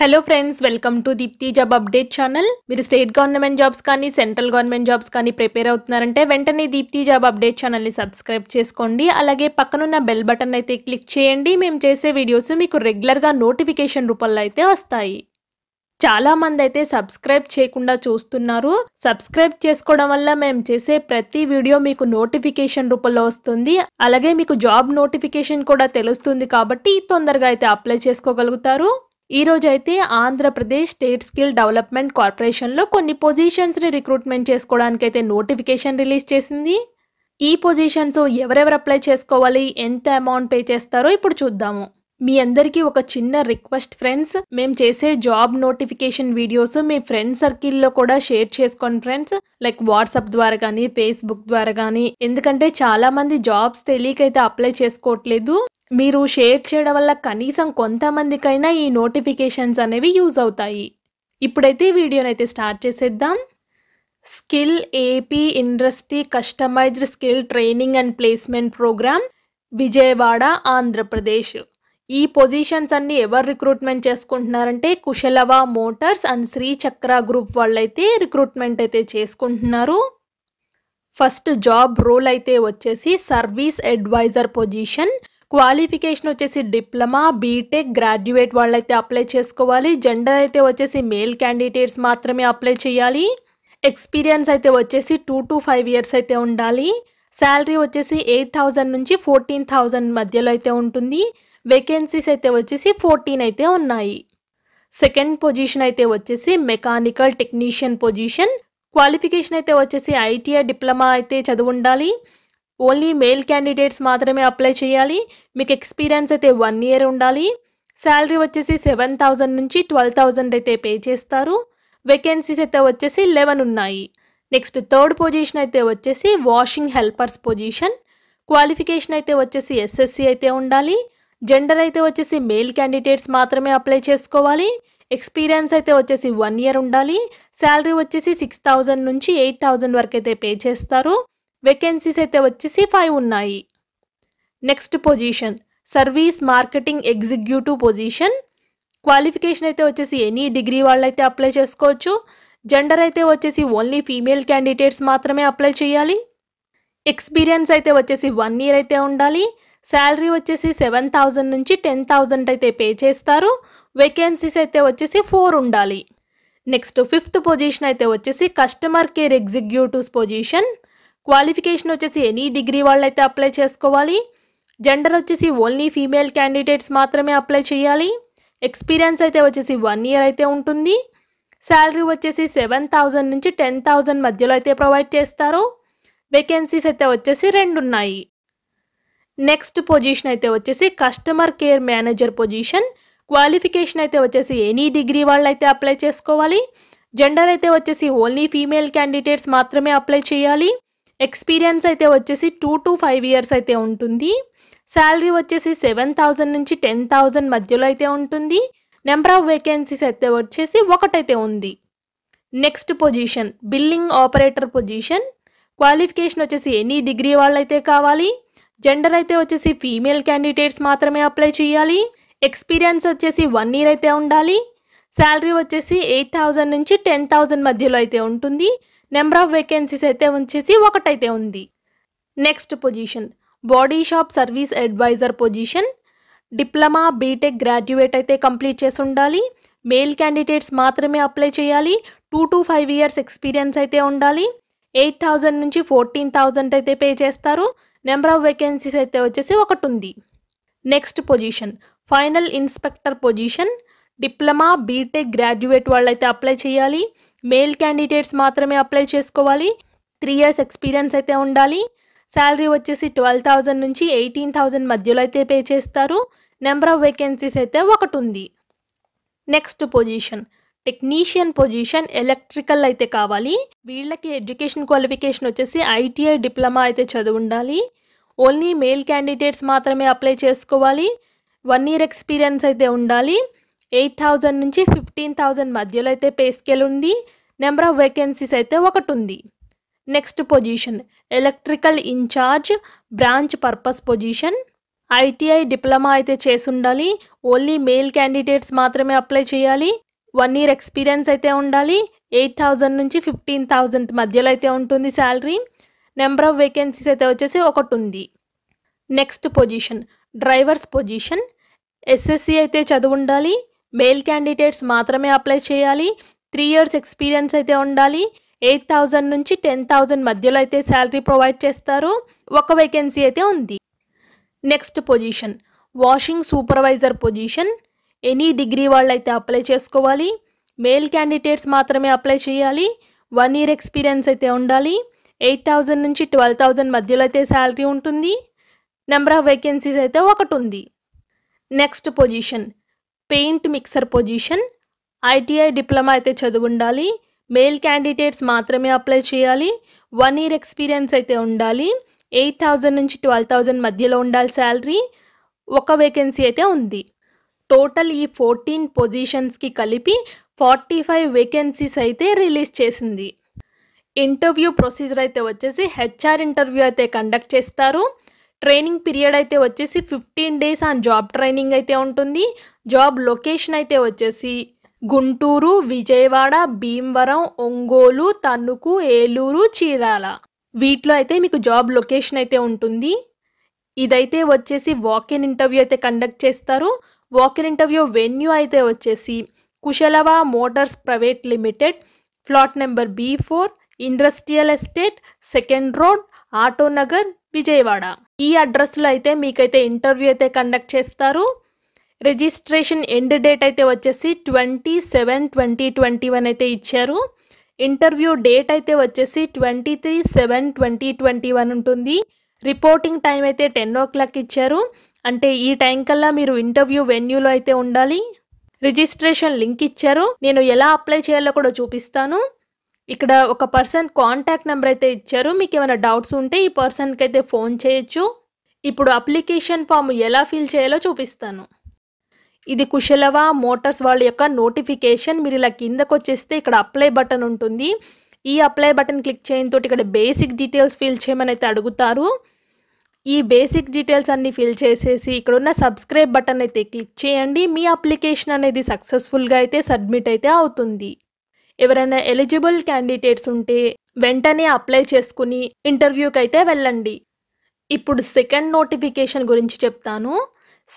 hello friends welcome to Deepti job update channel మీరు state government jobs కానీ central government jobs కానీ prepare అవుతున్నారంటే వెంటనే దీప్తి జాబ్ అప్డేట్ ఛానల్ని సబ్స్క్రైబ్ చేసుకోండి అలాగే పక్కనున్న బెల్ బటన్ అయితే క్లిక్ చేయండి మేము చేసే వీడియోస్ మీకు రెగ్యులర్గా నోటిఫికేషన్ రూపంలో అయితే వస్తాయి చాలా మంది అయితే సబ్స్క్రైబ్ చేయకుండా చూస్తున్నారు సబ్స్క్రైబ్ చేసుకోవడం వల్ల మేము చేసే ప్రతి వీడియో మీకు నోటిఫికేషన్ రూపంలో వస్తుంది అలాగే మీకు జాబ్ నోటిఫికేషన్ కూడా తెలుస్తుంది కాబట్టి తొందరగా అయితే అప్లై చేసుకోగలుగుతారు ఈరోజైతే అయితే ఆంధ్రప్రదేశ్ స్టేట్ స్కిల్ డెవలప్మెంట్ కార్పొరేషన్లో కొన్ని పొజిషన్స్ని రిక్రూట్మెంట్ చేసుకోవడానికైతే నోటిఫికేషన్ రిలీజ్ చేసింది ఈ పొజిషన్స్ ఎవరెవరు అప్లై చేసుకోవాలి ఎంత అమౌంట్ పే చేస్తారో ఇప్పుడు చూద్దాము మీ అందరికీ ఒక చిన్న రిక్వెస్ట్ ఫ్రెండ్స్ మేము చేసే జాబ్ నోటిఫికేషన్ వీడియోస్ మీ ఫ్రెండ్ సర్కిల్లో కూడా షేర్ చేసుకోండి ఫ్రెండ్స్ లైక్ వాట్సాప్ ద్వారా కానీ ఫేస్బుక్ ద్వారా కానీ ఎందుకంటే చాలామంది జాబ్స్ తెలియకైతే అప్లై చేసుకోవట్లేదు మీరు షేర్ చేయడం వల్ల కనీసం కొంతమందికైనా ఈ నోటిఫికేషన్స్ అనేవి యూజ్ అవుతాయి ఇప్పుడైతే వీడియోనైతే స్టార్ట్ చేసేద్దాం skill AP industry customized skill training and placement program Vijayawada Andhra Pradesh ఈ పొజిషన్స్ అన్ని ఎవరు రిక్రూట్మెంట్ చేసుకుంటున్నారంటే Kushalava motors and Sri Chakra group వాళ్ళైతే రిక్రూట్మెంట్ అయితే చేసుకుంటున్నారు ఫస్ట్ జాబ్ రోల్ అయితే వచ్చేసి సర్వీస్ అడ్వైజర్ పొజిషన్ క్వాలిఫికేషన్ వచ్చేసి డిప్లొమా బీటెక్ గ్రాడ్యుయేట్ వాళ్ళైతే అప్లై చేసుకోవాలి జెండర్ అయితే వచ్చేసి మేల్ క్యాండిడేట్స్ మాత్రమే అప్లై చేయాలి ఎక్స్పీరియన్స్ అయితే వచ్చేసి టూ టు ఫైవ్ ఇయర్స్ అయితే ఉండాలి శాలరీ వచ్చేసి ఎయిట్ థౌజండ్ నుంచి ఫోర్టీన్ థౌజండ్ మధ్యలో అయితే ఉంటుంది వేకెన్సీస్ అయితే వచ్చేసి ఫోర్టీన్ అయితే ఉన్నాయి సెకండ్ పొజిషన్ అయితే వచ్చేసి మెకానికల్ టెక్నీషియన్ పొజిషన్ క్వాలిఫికేషన్ అయితే వచ్చేసి ఐటీఐ డిప్లొమా అయితే చదువు ఉండాలి ఓన్లీ మేల్ క్యాండిడేట్స్ మాత్రమే అప్లై చేయాలి మీకు ఎక్స్పీరియన్స్ అయితే వన్ ఇయర్ ఉండాలి శాలరీ వచ్చేసి సెవెన్ థౌజండ్ నుంచి ట్వెల్వ్ థౌజండ్ అయితే పే చేస్తారు వేకెన్సీస్ అయితే వచ్చేసి లెవెన్ ఉన్నాయి నెక్స్ట్ థర్డ్ పొజిషన్ అయితే వచ్చేసి వాషింగ్ హెల్పర్స్ పొజిషన్ క్వాలిఫికేషన్ అయితే వచ్చేసి ఎస్ఎస్సి అయితే ఉండాలి జెండర్ అయితే వచ్చేసి మేల్ క్యాండిడేట్స్ మాత్రమే అప్లై చేసుకోవాలి ఎక్స్పీరియన్స్ అయితే వచ్చేసి వన్ ఇయర్ ఉండాలి శాలరీ వచ్చేసి సిక్స్ థౌజండ్ నుంచి ఎయిట్ థౌజండ్ వరకు అయితే పే చేస్తారు వేకెన్సీస్ అయితే వచ్చేసి ఫైవ్ ఉన్నాయి next position service marketing executive position qualification అయితే వచ్చేసి ఎనీ డిగ్రీ వాళ్ళైతే అప్లై చేసుకోవచ్చు జెండర్ అయితే వచ్చేసి ఓన్లీ ఫీమేల్ క్యాండిడేట్స్ మాత్రమే అప్లై చేయాలి ఎక్స్పీరియన్స్ అయితే వచ్చేసి వన్ ఇయర్ అయితే ఉండాలి శాలరీ వచ్చేసి సెవెన్ థౌజండ్ నుంచి టెన్ థౌజండ్ అయితే పే చేస్తారు వేకెన్సీస్ అయితే వచ్చేసి ఫోర్ ఉండాలి నెక్స్ట్ ఫిఫ్త్ పొజిషన్ అయితే వచ్చేసి customer care executives position qualification వచ్చేసి ఎనీ డిగ్రీ వాళ్ళు అయితే అప్లై చేసుకోవాలి జెండర్ వచ్చేసి ఓన్లీ ఫీమేల్ క్యాండిడేట్స్ మాత్రమే అప్లై చేయాలి ఎక్స్పీరియన్స్ అయితే వచ్చేసి వన్ ఇయర్ అయితే ఉంటుంది శాలరీ వచ్చేసి సెవెన్ థౌజండ్ నుంచి టెన్ థౌజండ్ మధ్యలో అయితే ప్రొవైడ్ చేస్తారు వేకెన్సీస్ అయితే వచ్చేసి రెండు ఉన్నాయి నెక్స్ట్ పొజిషన్ అయితే వచ్చేసి customer care manager position qualification అయితే వచ్చేసి ఎనీ డిగ్రీ వాళ్ళు అయితే అప్లై చేసుకోవాలి జెండర్ అయితే వచ్చేసి ఓన్లీ ఫీమేల్ క్యాండిడేట్స్ మాత్రమే అప్లై చేయాలి ఎక్స్పీరియన్స్ అయితే వచ్చేసి టూ టు ఫైవ్ ఇయర్స్ అయితే ఉంటుంది శాలరీ వచ్చేసి సెవెన్ థౌజండ్ నుంచి టెన్ థౌజండ్ మధ్యలో అయితే ఉంటుంది నెంబర్ ఆఫ్ వేకెన్సీస్ అయితే వచ్చేసి ఒకటైతే ఉంది next position billing operator position qualification వచ్చేసి ఎనీ డిగ్రీ వాళ్ళైతే కావాలి జెండర్ అయితే వచ్చేసి ఫీమేల్ క్యాండిడేట్స్ మాత్రమే అప్లై చేయాలి ఎక్స్పీరియన్స్ వచ్చేసి వన్ ఇయర్ అయితే ఉండాలి శాలరీ వచ్చేసి ఎయిట్ థౌజండ్ నుంచి టెన్ థౌజండ్ మధ్యలో అయితే ఉంటుంది నెంబర్ ఆఫ్ వేకెన్సీస్ అయితే వచ్చేసి ఒకటైతే ఉంది next position body shop service advisor position diploma B Tech graduate అయితే కంప్లీట్ చేసి ఉండాలి మేల్ క్యాండిడేట్స్ మాత్రమే అప్లై చేయాలి two to five years experience అయితే ఉండాలి ఎయిట్ థౌజండ్ నుంచి ఫోర్టీన్ థౌజండ్ అయితే పే చేస్తారు నెంబర్ ఆఫ్ వేకెన్సీస్ అయితే వచ్చేసి ఒకటి ఉంది next position final inspector position diploma B Tech graduate వాళ్ళైతే అప్లై చేయాలి మేల్ క్యాండిడేట్స్ మాత్రమే అప్లై చేసుకోవాలి త్రీ ఇయర్స్ ఎక్స్పీరియన్స్ అయితే ఉండాలి శాలరీ వచ్చేసి ట్వెల్వ్ థౌజండ్ నుంచి ఎయిటీన్ థౌజండ్ మధ్యలో అయితే పే చేస్తారు నెంబర్ ఆఫ్ వేకెన్సీస్ అయితే ఒకటి ఉంది next position technician position electrical అయితే కావాలి వీళ్ళకి ఎడ్యుకేషన్ క్వాలిఫికేషన్ వచ్చేసి ఐటీఐ డిప్లొమా అయితే చదువు ఉండాలి ఓన్లీ మేల్ క్యాండిడేట్స్ మాత్రమే అప్లై చేసుకోవాలి వన్ ఇయర్ ఎక్స్పీరియన్స్ అయితే ఉండాలి ఎయిట్ థౌజండ్ నుంచి ఫిఫ్టీన్ థౌజండ్ మధ్యలో అయితే పే స్కేల్ ఉంది నెంబర్ ఆఫ్ వేకెన్సీస్ అయితే ఒకటి ఉంది next position electrical incharge branch purpose position ITI diploma అయితే చేసి ఉండాలి ఓన్లీ మేల్ క్యాండిడేట్స్ మాత్రమే అప్లై చేయాలి వన్ ఇయర్ ఎక్స్పీరియన్స్ అయితే ఉండాలి ఎయిట్ థౌజండ్ నుంచి ఫిఫ్టీన్ థౌజండ్ మధ్యలో అయితే ఉంటుంది శాలరీ నెంబర్ ఆఫ్ వేకెన్సీస్ అయితే వచ్చేసి ఒకటి ఉంది next position drivers position SSC అయితే చదువు ఉండాలి మెయిల్ క్యాండిడేట్స్ మాత్రమే అప్లై చేయాలి త్రీ ఇయర్స్ ఎక్స్పీరియన్స్ అయితే ఉండాలి ఎయిట్ థౌజండ్ నుంచి టెన్ థౌజండ్ మధ్యలో అయితే శాలరీ ప్రొవైడ్ చేస్తారు ఒక వేకెన్సీ అయితే ఉంది next position washing supervisor position any degree వాళ్ళైతే అప్లై చేసుకోవాలి మేల్ క్యాండిడేట్స్ మాత్రమే అప్లై చేయాలి వన్ ఇయర్ ఎక్స్పీరియన్స్ అయితే ఉండాలి ఎయిట్ థౌజండ్ నుంచి ట్వెల్వ్ థౌజండ్ మధ్యలో అయితే శాలరీ ఉంటుంది నెంబర్ ఆఫ్ వేకెన్సీస్ అయితే ఒకటి ఉంది next position paint mixer position ITI diploma అయితే చదువు ఉండాలి మేల్ క్యాండిడేట్స్ మాత్రమే అప్లై చేయాలి వన్ ఇయర్ ఎక్స్పీరియన్స్ అయితే ఉండాలి ఎయిట్ థౌజండ్ నుంచి ట్వెల్వ్ థౌజండ్ మధ్యలో ఉండాలి శాలరీ ఒక వేకెన్సీ అయితే ఉంది టోటల్ ఈ ఫోర్టీన్ పొజిషన్స్కి కలిపి ఫార్టీ ఫైవ్ వేకెన్సీస్ అయితే రిలీజ్ చేసింది ఇంటర్వ్యూ ప్రొసీజర్ అయితే వచ్చేసి హెచ్ఆర్ ఇంటర్వ్యూ అయితే కండక్ట్ చేస్తారు ట్రైనింగ్ పీరియడ్ అయితే వచ్చేసి fifteen days on job training అయితే ఉంటుంది జాబ్ లొకేషన్ అయితే వచ్చేసి గుంటూరు విజయవాడ భీమవరం ఒంగోలు తణుకు ఏలూరు చీరాల వీటిలో అయితే మీకు జాబ్ లొకేషన్ అయితే ఉంటుంది ఇదైతే వచ్చేసి వాక్ ఇన్ ఇంటర్వ్యూ అయితే కండక్ట్ చేస్తారు వాకర్ ఇంటర్వ్యూ వెన్యూ అయితే వచ్చేసి Kusalava motors private limited flat number B four industrial estate second road Autonagar Vijayawada ఈ అడ్రస్లో అయితే మీకైతే ఇంటర్వ్యూ అయితే కండక్ట్ చేస్తారు రిజిస్ట్రేషన్ ఎండ్ డేట్ అయితే వచ్చేసి twenty seven twenty twenty one అయితే ఇచ్చారు ఇంటర్వ్యూ డేట్ అయితే వచ్చేసి twenty three seven twenty twenty one ఉంటుంది రిపోర్టింగ్ టైం అయితే టెన్ ఓ క్లాక్ ఇచ్చారు అంటే ఈ టైం కల్లా మీరు ఇంటర్వ్యూ వెన్యూలో అయితే ఉండాలి రిజిస్ట్రేషన్ లింక్ ఇచ్చారు నేను ఎలా అప్లై చేయాలో కూడా చూపిస్తాను ఇక్కడ ఒక పర్సన్ కాంటాక్ట్ నెంబర్ అయితే ఇచ్చారు మీకు ఏమైనా డౌట్స్ ఉంటే ఈ పర్సన్కి అయితే ఫోన్ చేయొచ్చు ఇప్పుడు అప్లికేషన్ ఫామ్ ఎలా ఫిల్ చేయాలో చూపిస్తాను ఇది కుశలవా మోటార్స్ వాళ్ళ యొక్క నోటిఫికేషన్ మీరు ఇలా కిందకు వచ్చేస్తే ఇక్కడ అప్లై బటన్ ఉంటుంది ఈ అప్లై బటన్ క్లిక్ చేయడంతో ఇక్కడ బేసిక్ డీటెయిల్స్ ఫిల్ చేయమని అయితే అడుగుతారు ఈ బేసిక్ డీటెయిల్స్ అన్ని ఫిల్ చేసేసి ఇక్కడ ఉన్న సబ్స్క్రైబ్ బటన్ అయితే క్లిక్ చేయండి మీ అప్లికేషన్ అనేది సక్సెస్ఫుల్గా అయితే సబ్మిట్ అయితే అవుతుంది ఎవరైనా ఎలిజిబుల్ క్యాండిడేట్స్ ఉంటే వెంటనే అప్లై చేసుకుని ఇంటర్వ్యూకి అయితే వెళ్ళండి ఇప్పుడు సెకండ్ నోటిఫికేషన్ గురించి చెప్తాను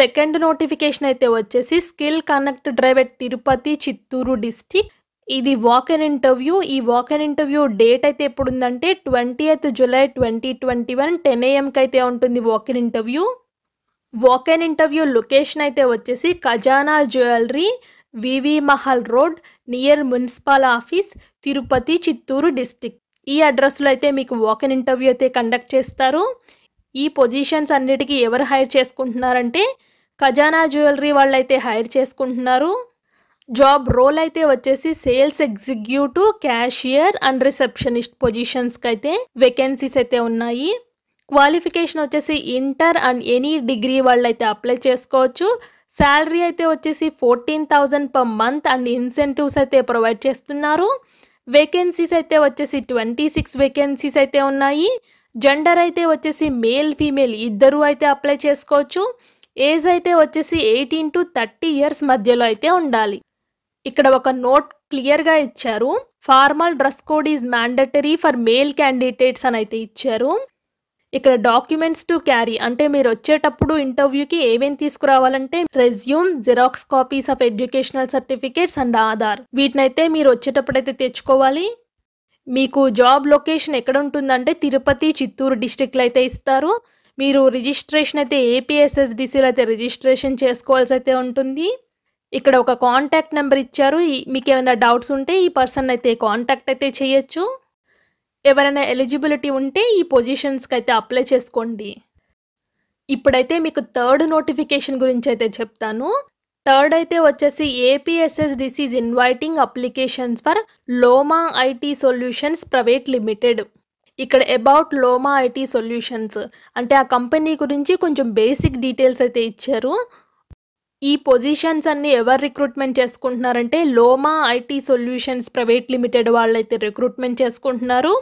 సెకండ్ నోటిఫికేషన్ అయితే వచ్చేసి skill connect driver Tirupati Chittoor district ఇది వాక్ అన్ ఇంటర్వ్యూ ఈ వాక్ అన్ ఇంటర్వ్యూ డేట్ అయితే ఎప్పుడు ఉందంటే twenty eighth July twenty twenty one ten ఏఎంకి అయితే ఉంటుంది walk in interview walk in interview location అయితే వచ్చేసి Khazana jewellery VV Mahal road near municipal office Tirupati Chittoor district ఈ అడ్రస్లో అయితే మీకు వాక్ అన్ ఇంటర్వ్యూ అయితే కండక్ట్ చేస్తారు ఈ పొజిషన్స్ అన్నిటికీ ఎవరు హైర్ చేసుకుంటున్నారంటే ఖజానా జ్యువెలరీ వాళ్ళు అయితే హైర్ చేసుకుంటున్నారు జాబ్ రోల్ అయితే వచ్చేసి sales executive cashier and receptionist పొజిషన్స్కి అయితే వేకెన్సీస్ అయితే ఉన్నాయి క్వాలిఫికేషన్ వచ్చేసి ఇంటర్ అండ్ ఎనీ డిగ్రీ వాళ్ళు అయితే అప్లై చేసుకోవచ్చు శాలరీ అయితే వచ్చేసి fourteen thousand per month and incentives అయితే ప్రొవైడ్ చేస్తున్నారు వేకెన్సీస్ అయితే వచ్చేసి ట్వంటీ సిక్స్ వేకెన్సీస్ అయితే ఉన్నాయి జెండర్ అయితే వచ్చేసి మేల్ ఫీమేల్ ఇద్దరూ అయితే అప్లై చేసుకోవచ్చు ఏజ్ అయితే వచ్చేసి ఎయిటీన్ టు థర్టీ ఇయర్స్ మధ్యలో అయితే ఉండాలి ఇక్కడ ఒక నోట్ క్లియర్గా ఇచ్చారు formal dress code is mandatory for male candidates అని అయితే ఇచ్చారు ఇక్కడ డాక్యుమెంట్స్ టు క్యారీ అంటే మీరు వచ్చేటప్పుడు ఇంటర్వ్యూకి ఏమేమి తీసుకురావాలంటే resume xerox copies of educational certificates and Aadhaar వీటినైతే మీరు వచ్చేటప్పుడు అయితే తెచ్చుకోవాలి మీకు జాబ్ లొకేషన్ ఎక్కడ ఉంటుందంటే తిరుపతి చిత్తూరు డిస్టిక్లో అయితే ఇస్తారు మీరు రిజిస్ట్రేషన్ అయితే ఏపీఎస్ఎస్డిసిలో అయితే రిజిస్ట్రేషన్ చేసుకోవాల్సి అయితే ఉంటుంది ఇక్కడ ఒక కాంటాక్ట్ నెంబర్ ఇచ్చారు మీకు ఏమైనా డౌట్స్ ఉంటే ఈ పర్సన్ అయితే కాంటాక్ట్ అయితే చేయొచ్చు ఎవరైనా ఎలిజిబిలిటీ ఉంటే ఈ పొజిషన్స్కి అయితే అప్లై చేసుకోండి ఇప్పుడైతే మీకు థర్డ్ నోటిఫికేషన్ గురించి అయితే చెప్తాను థర్డ్ అయితే వచ్చేసి APSS DC is inviting applications for Loma IT solutions private limited ఇక్కడ అబౌట్ లోమా ఐటీ సొల్యూషన్స్ అంటే ఆ కంపెనీ గురించి కొంచెం బేసిక్ డీటెయిల్స్ అయితే ఇచ్చారు ఈ పొజిషన్స్ అన్ని ఎవరు రిక్రూట్మెంట్ చేసుకుంటున్నారంటే Loma IT solutions private limited వాళ్ళైతే రిక్రూట్మెంట్ చేసుకుంటున్నారు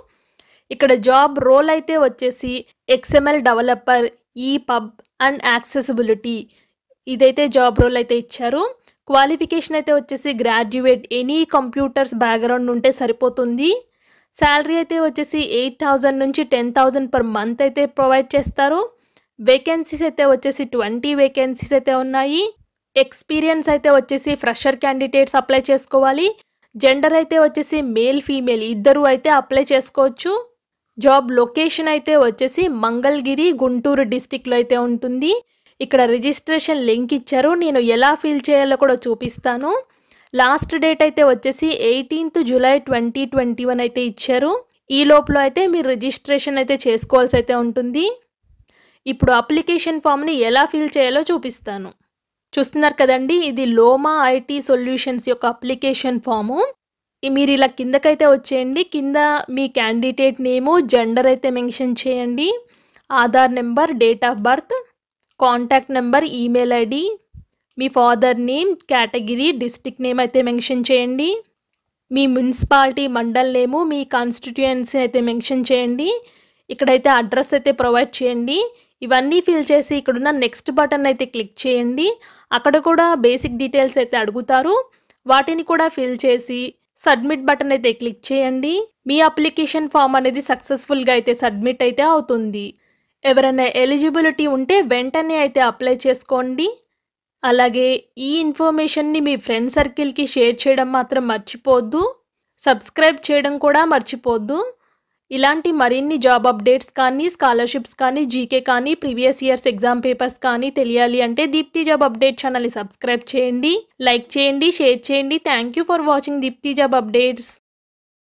ఇక్కడ జాబ్ రోల్ అయితే వచ్చేసి XML developer epub and accessibility ఇదైతే జాబ్ రోల్ అయితే ఇచ్చారు క్వాలిఫికేషన్ అయితే వచ్చేసి గ్రాడ్యుయేట్ ఎనీ కంప్యూటర్స్ బ్యాక్గ్రౌండ్ ఉంటే సరిపోతుంది శాలరీ అయితే వచ్చేసి ఎయిట్ థౌజండ్ నుంచి టెన్ థౌజండ్ పర్ మంత్ అయితే ప్రొవైడ్ చేస్తారు వేకెన్సీస్ అయితే వచ్చేసి ట్వంటీ వేకెన్సీస్ అయితే ఉన్నాయి ఎక్స్పీరియన్స్ అయితే వచ్చేసి ఫ్రెషర్ క్యాండిడేట్స్ అప్లై చేసుకోవాలి జెండర్ అయితే వచ్చేసి మేల్ ఫీమేల్ ఇద్దరు అయితే అప్లై చేసుకోవచ్చు జాబ్ లొకేషన్ అయితే వచ్చేసి మంగళగిరి గుంటూరు డిస్టిక్లో అయితే ఉంటుంది ఇక్కడ రిజిస్ట్రేషన్ లింక్ ఇచ్చారు నేను ఎలా ఫిల్ చేయాలో కూడా చూపిస్తాను లాస్ట్ డేట్ అయితే వచ్చేసి eighteenth July twenty twenty one అయితే ఇచ్చారు ఈ లోపల అయితే మీరు రిజిస్ట్రేషన్ అయితే చేసుకోవాల్సి అయితే ఉంటుంది ఇప్పుడు అప్లికేషన్ ఫామ్ని ఎలా ఫిల్ చేయాలో చూపిస్తాను చూస్తున్నారు కదండి ఇది లోమా ఐటీ సొల్యూషన్స్ యొక్క అప్లికేషన్ ఫాము మీరు ఇలా కిందకైతే వచ్చేయండి కింద మీ క్యాండిడేట్ నేము జెండర్ అయితే మెన్షన్ చేయండి Aadhaar number date of birth contact number email ID మీ father name category district name అయితే మెన్షన్ చేయండి మీ మున్సిపాలిటీ మండల్ నేము మీ కాన్స్టిట్యుయెన్సీ అయితే మెన్షన్ చేయండి ఇక్కడైతే అడ్రస్ అయితే ప్రొవైడ్ చేయండి ఇవన్నీ ఫిల్ చేసి ఇక్కడున్న నెక్స్ట్ బటన్ అయితే క్లిక్ చేయండి అక్కడ కూడా బేసిక్ డీటెయిల్స్ అయితే అడుగుతారు వాటిని కూడా ఫిల్ చేసి సబ్మిట్ బటన్ అయితే క్లిక్ చేయండి మీ అప్లికేషన్ ఫామ్ అనేది సక్సెస్ఫుల్గా అయితే సబ్మిట్ అయితే అవుతుంది ఎవరైనా ఎలిజిబిలిటీ ఉంటే వెంటనే అయితే అప్లై చేసుకోండి అలాగే ఈ ఇన్ఫర్మేషన్ని మీ ఫ్రెండ్ సర్కిల్కి షేర్ చేయడం మాత్రం మర్చిపోద్దు సబ్స్క్రైబ్ చేయడం కూడా మర్చిపోద్దు ఇలాంటి మరిన్ని జాబ్ అప్డేట్స్ కానీ స్కాలర్షిప్స్ కానీ జీకే కానీ ప్రీవియస్ ఇయర్స్ ఎగ్జామ్ పేపర్స్ కానీ తెలియాలి అంటే దీప్తి జాబ్ అప్డేట్ ఛానల్ని సబ్స్క్రైబ్ చేయండి లైక్ చేయండి షేర్ చేయండి thank you for watching Deepti job updates